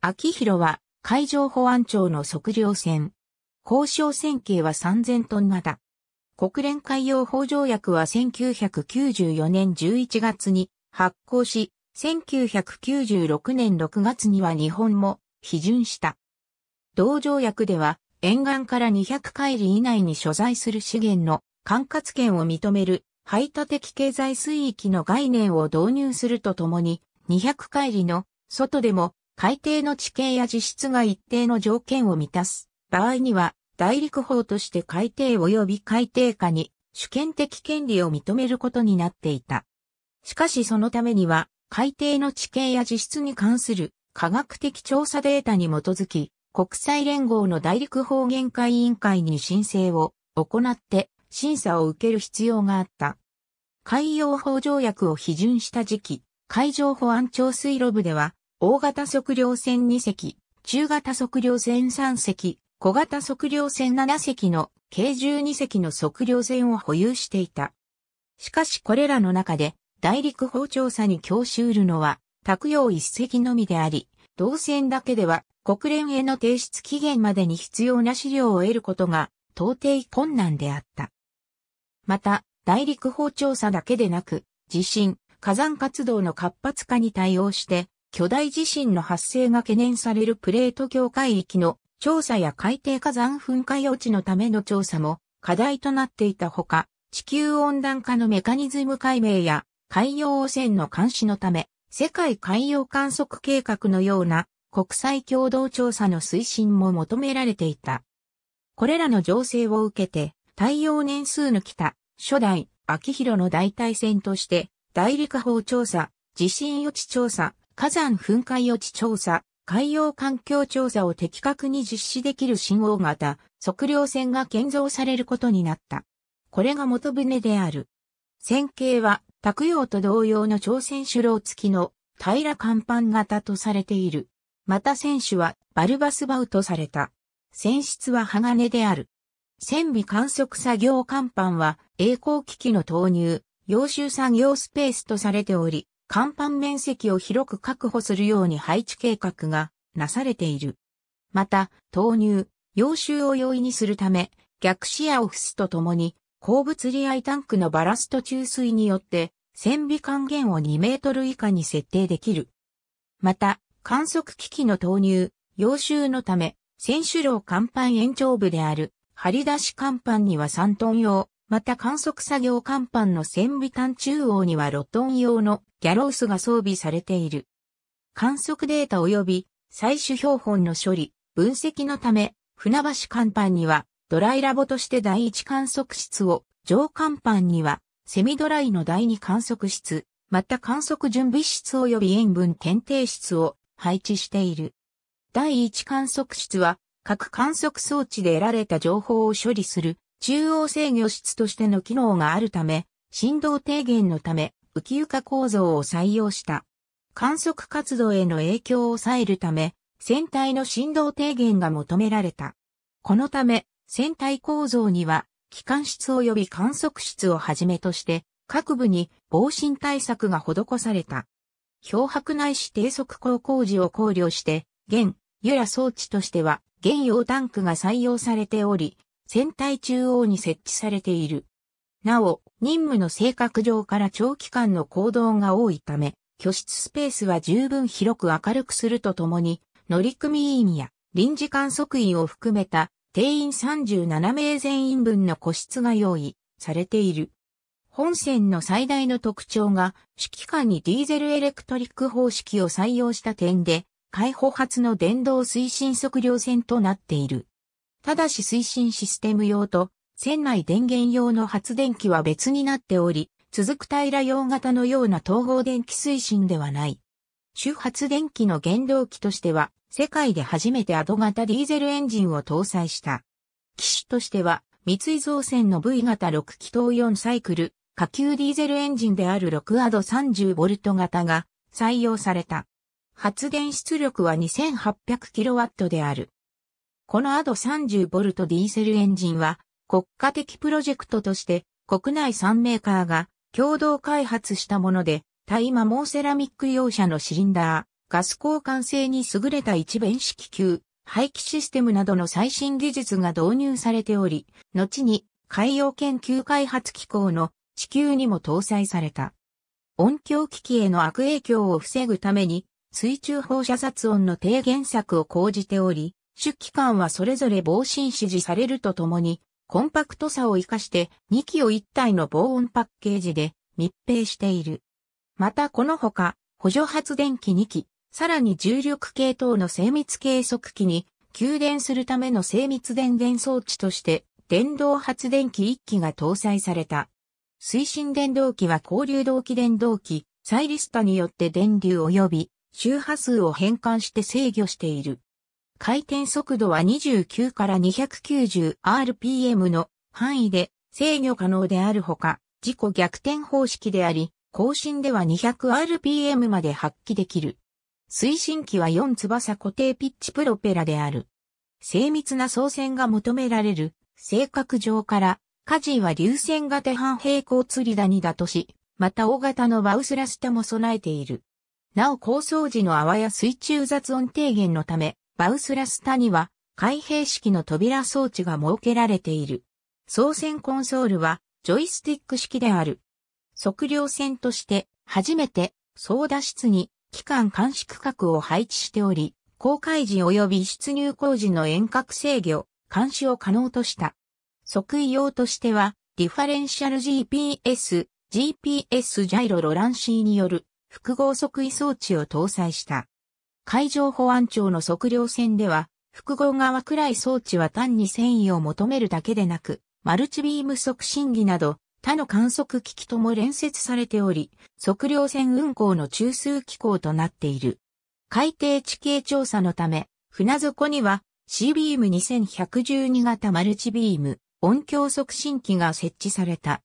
秋広は海上保安庁の測量船。交渉船径は3000トン型。国連海洋法条約は1994年11月に発効し、1996年6月には日本も批准した。同条約では沿岸から200海里以内に所在する資源の管轄権を認める排他的経済水域の概念を導入するとともに200海里の外でも海底の地形や地質が一定の条件を満たす場合には、大陸法として海底及び海底下に主権的権利を認めることになっていた。しかしそのためには、海底の地形や地質に関する科学的調査データに基づき、国際連合の大陸法限界委員会に申請を行って審査を受ける必要があった。海洋法条約を批准した時期、海上保安庁水路部では、大型測量船2隻、中型測量船3隻、小型測量船7隻の計12隻の測量船を保有していた。しかしこれらの中で大陸法調査に教しうるのは、卓用1隻のみであり、同船だけでは国連への提出期限までに必要な資料を得ることが到底困難であった。また、大陸法調査だけでなく、地震、火山活動の活発化に対応して、巨大地震の発生が懸念されるプレート境界域の調査や海底火山噴火予知のための調査も課題となっていたほか、地球温暖化のメカニズム解明や海洋汚染の監視のため、世界海洋観測計画のような国際共同調査の推進も求められていた。これらの情勢を受けて、太陽年数のた初代、秋広の代替戦として、大陸法調査、地震予知調査、火山噴火予知調査、海洋環境調査を的確に実施できる新大型測量船が建造されることになった。これが元船である。船形は、卓洋と同様の朝鮮主楼付きの平甲板型とされている。また船首はバルバスバウとされた。船室は鋼である。船尾観測作業甲板は栄光機器の投入、洋州産業スペースとされており、甲板面積を広く確保するように配置計画がなされている。また、投入、要集を容易にするため、逆視野を付すとともに、鉱物利合タンクのバラスト注水によって、線尾還元を2メートル以下に設定できる。また、観測機器の投入、要集のため、選手楼甲板延長部である、張り出し甲板には3トン用、また観測作業甲板の船尾端中央にはロトン用のギャロースが装備されている。観測データ及び採取標本の処理、分析のため、船橋甲板にはドライラボとして第一観測室を、上甲板にはセミドライの第二観測室、また観測準備室及び塩分検定室を配置している。第一観測室は各観測装置で得られた情報を処理する中央制御室としての機能があるため、振動低減のため、浮床構造を採用した。観測活動への影響を抑えるため、船体の振動低減が求められた。このため、船体構造には、機関室及び観測室をはじめとして、各部に防振対策が施された。漂白内視低速航行時を考慮して、現、由良装置としては、現用タンクが採用されており、船体中央に設置されている。なお、任務の性格上から長期間の行動が多いため、居室スペースは十分広く明るくするとともに、乗組員や臨時観測員を含めた定員37名全員分の個室が用意されている。本船の最大の特徴が、指揮官にディーゼルエレクトリック方式を採用した点で、海保発の電動推進測量船となっている。ただし推進システム用と、船内電源用の発電機は別になっており、続く平用型のような統合電気推進ではない。主発電機の原動機としては、世界で初めてアド型ディーゼルエンジンを搭載した。機種としては、三井造船の V 型6気筒4サイクル、下級ディーゼルエンジンである6アド 30V 型が採用された。発電出力は 2800kW である。このアド 30V ディーゼルエンジンは国家的プロジェクトとして国内3メーカーが共同開発したもので、対モーセラミック用車のシリンダー、ガス交換性に優れた一弁式級、排気システムなどの最新技術が導入されており、後に海洋研究開発機構の地球にも搭載された。音響機器への悪影響を防ぐために、水中放射殺音の低減策を講じており、出機間はそれぞれ防振指示されるとともに、コンパクトさを活かして2機を1体の防音パッケージで密閉している。またこのほか、補助発電機2機、さらに重力系等の精密計測器に、給電するための精密電源装置として、電動発電機1機が搭載された。推進電動機は交流動機電動機、サイリスタによって電流及び周波数を変換して制御している。回転速度は29から290 RPM の範囲で制御可能であるほか、自己逆転方式であり、更新では 200rpm まで発揮できる。推進機は4翼固定ピッチプロペラである。精密な操船が求められる、性格上から、火事は流線型半平行釣り谷だとし、また大型のバウスラスタも備えている。なお構想時の泡や水中雑音低減のため、バウスラスタには開閉式の扉装置が設けられている。操船コンソールはジョイスティック式である。測量船として初めて操舵室に機関監視区画を配置しており、航海時及び出入工事の遠隔制御、監視を可能とした。測位用としては、ディファレンシャル GPS、GPS ジャイロロランシーによる複合測位装置を搭載した。海上保安庁の測量船では、複合側くらい装置は単に繊維を求めるだけでなく、マルチビーム促進儀など、他の観測機器とも連接されており、測量船運航の中枢機構となっている。海底地形調査のため、船底には C ビーム2112型マルチビーム音響促進機が設置された。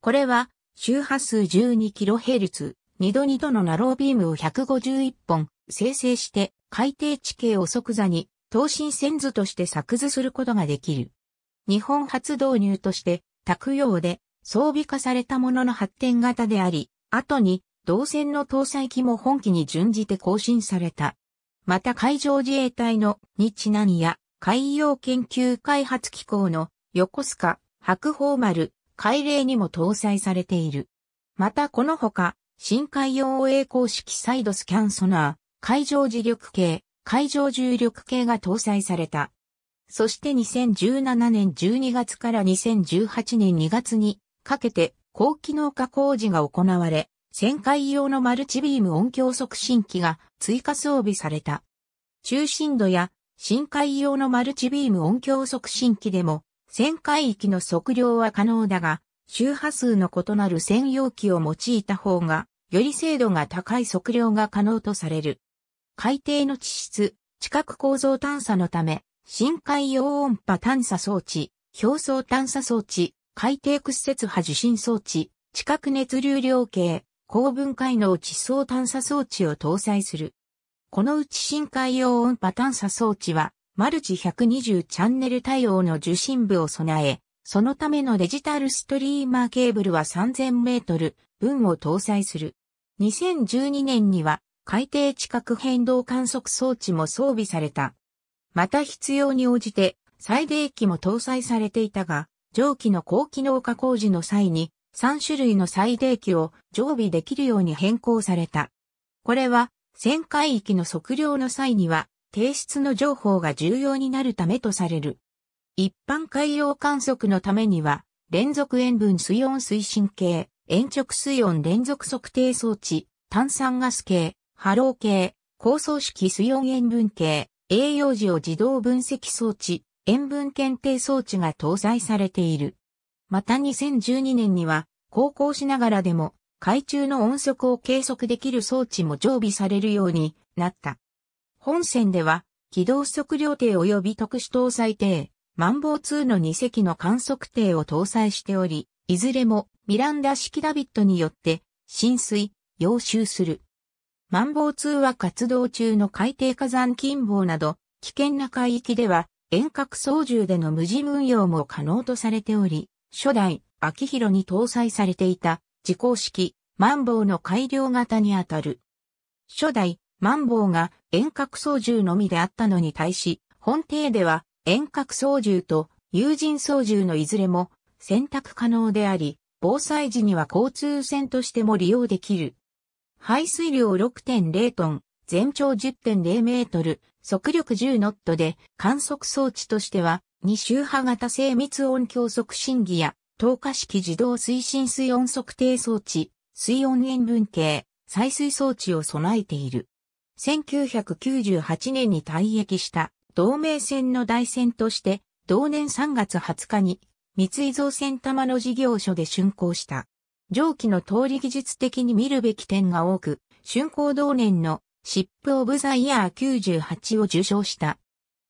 これは周波数 12kHz、2度2度のナロービームを151本生成して海底地形を即座に等身線図として作図することができる。日本初導入として卓用で装備化されたものの発展型であり、後に導線の搭載機も本機に準じて更新された。また海上自衛隊の日南や海洋研究開発機構の横須賀、白鳳丸、海嶺にも搭載されている。またこのほか、深海洋栄光式サイドスキャンソナー、海上磁力計、海上重力計が搭載された。そして2017年12月から2018年2月にかけて高機能化工事が行われ、旋回用のマルチビーム音響促進機が追加装備された。中心度や深海用のマルチビーム音響促進機でも、旋回域の測量は可能だが、周波数の異なる専用機を用いた方が、より精度が高い測量が可能とされる。海底の地質、地殻構造探査のため、深海洋音波探査装置、表層探査装置、海底屈折波受信装置、地殻熱流量計、高分解能地層探査装置を搭載する。このうち深海洋音波探査装置は、マルチ120チャンネル対応の受信部を備え、そのためのデジタルストリーマーケーブルは3000メートル分を搭載する。2012年には海底地殻変動観測装置も装備された。また必要に応じて、最低機も搭載されていたが、蒸気の高機能化工事の際に、3種類の最低機を常備できるように変更された。これは、旋回域の測量の際には、提出の情報が重要になるためとされる。一般海洋観測のためには、連続塩分水温推進計、延直水温連続測定装置、炭酸ガス計、波浪計、高層式水温塩分計、栄養時を自動分析装置、塩分検定装置が搭載されている。また2012年には、航行しながらでも、海中の音速を計測できる装置も常備されるようになった。本線では、機動測量艇及び特殊搭載艇、マンボウ2の2隻の観測艇を搭載しており、いずれもミランダ式ダビットによって、浸水、溶集する。マンボウ2は活動中の海底火山近傍など、危険な海域では、遠隔操縦での無人運用も可能とされており、初代、秋広に搭載されていた、自公式、マンボウの改良型にあたる。初代、マンボウが遠隔操縦のみであったのに対し、本艇では遠隔操縦と有人操縦のいずれも選択可能であり、防災時には交通船としても利用できる。排水量6.0トン、全長10.0メートル、速力10ノットで、観測装置としては、二周波型精密音響促進儀や、透過式自動推進水温測定装置、水温塩分計、採水装置を備えている。1998年に退役した同盟船の台船として、同年3月20日に三井造船玉の事業所で竣工した。上記の通り技術的に見るべき点が多く、春光同年のシップオブザイヤー98を受賞した。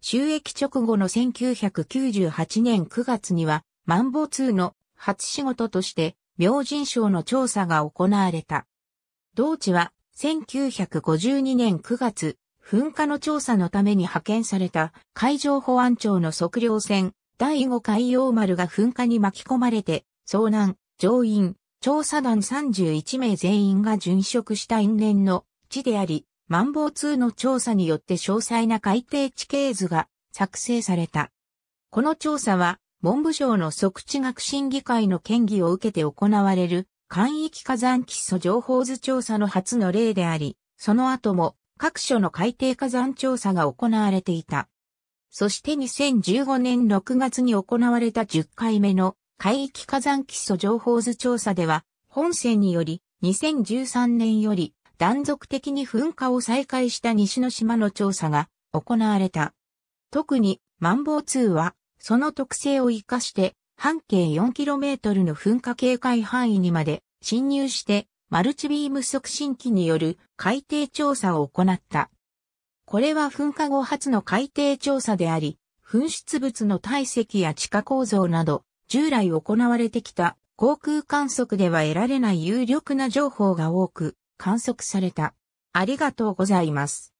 収益直後の1998年9月には、マンボ2の初仕事として、明神賞の調査が行われた。同地は、1952年9月、噴火の調査のために派遣された海上保安庁の測量船、第5海洋丸が噴火に巻き込まれて、遭難、乗員、調査団31名全員が殉職した因縁の地であり、マンボウ2の調査によって詳細な海底地形図が作成された。この調査は、文部省の測地学審議会の権威を受けて行われる、簡易火山基礎情報図調査の初の例であり、その後も各所の海底火山調査が行われていた。そして2015年6月に行われた10回目の海域火山基礎情報図調査では、本線により、2013年より断続的に噴火を再開した西の島の調査が行われた。特に、マンボウ2は、その特性を活かして、半径 4km の噴火警戒範囲にまで侵入して、マルチビーム促進機による海底調査を行った。これは噴火後初の海底調査であり、噴出物の体積や地下構造など、従来行われてきた航空観測では得られない有力な情報が多く観測された。ありがとうございます。